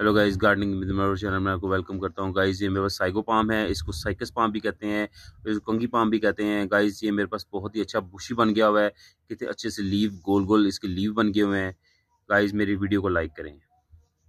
hello guys gardening with मेरे channel में आपको वेलकम करता हूँ गाइस ये मेरे पास साइको पाम है इसको साइकस पाम भी कहते हैं इसको कंगी पाम भी कहते हैं गाइस ये मेरे पास बहुत ही अच्छा बुशी बन गया हुआ है कितने अच्छे से लीव गोल गोल इसके लीव बन गए हुए हैं गाइस मेरी वीडियो को लाइक करें